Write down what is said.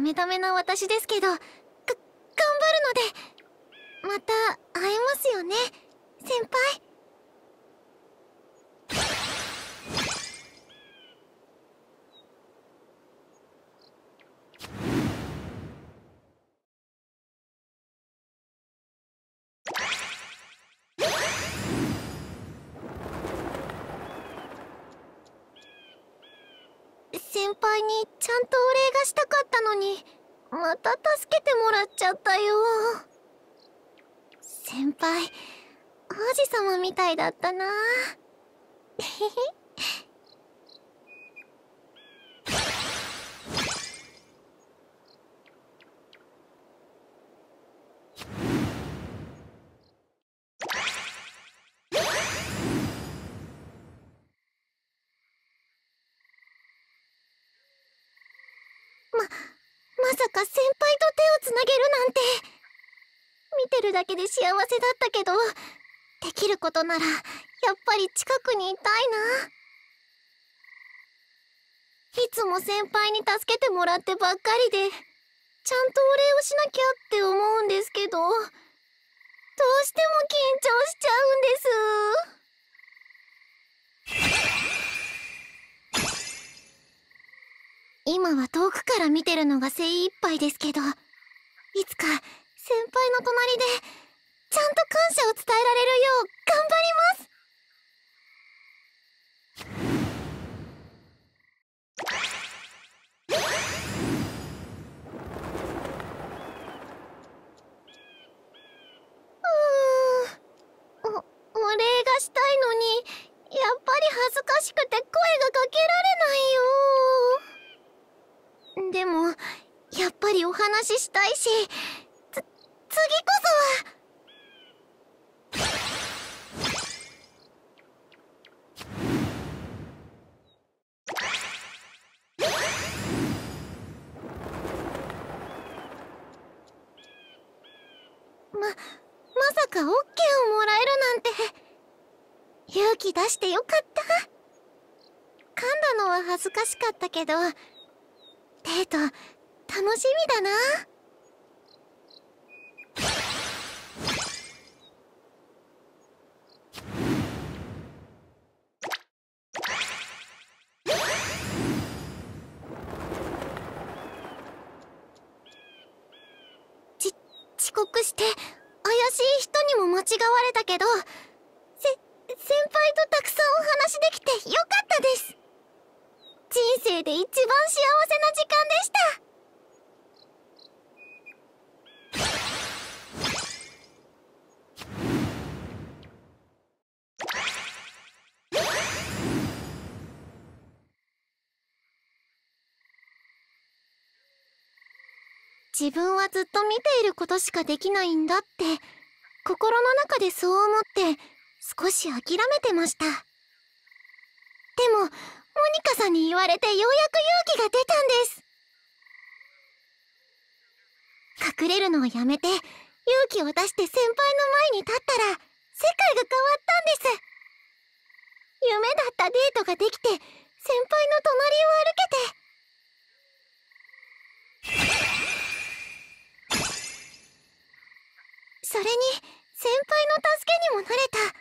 メダメな私ですけど、が、頑張るので、また会えますよね、先輩。先輩にちゃんとお礼がしたかったのにまた助けてもらっちゃったよ先輩王子様みたいだったなへへまさか先輩と手をつなげるなんて見てるだけで幸せだったけどできることならやっぱり近くにいたいないつも先輩に助けてもらってばっかりでちゃんとお礼をしなきゃって思うんですけどどうしても緊張しちゃうんです今は遠くから見てるのが精一杯ですけどいつか先輩の隣でちゃんと感謝を伝えられるよう頑張りますお礼がしたいのにやっぱり恥ずかしくてお話ししたいしつ次こそは。ま、まさかオッケーをもらえるなんて勇気出してよかった噛んだのは恥ずかしかったけどデート楽しみだなち遅刻して怪しい人にも間違われたけどせ先輩とたくさんお話できてよかったです人生で一番幸せな時間でした自分はずっと見ていることしかできないんだって心の中でそう思って少し諦めてましたでもモニカさんに言われてようやく勇気が出たんです隠れるのをやめて勇気を出して先輩の前に立ったら世界が変わったんです夢だったデートができて先輩の隣を歩けてそれに先輩の助けにもなれた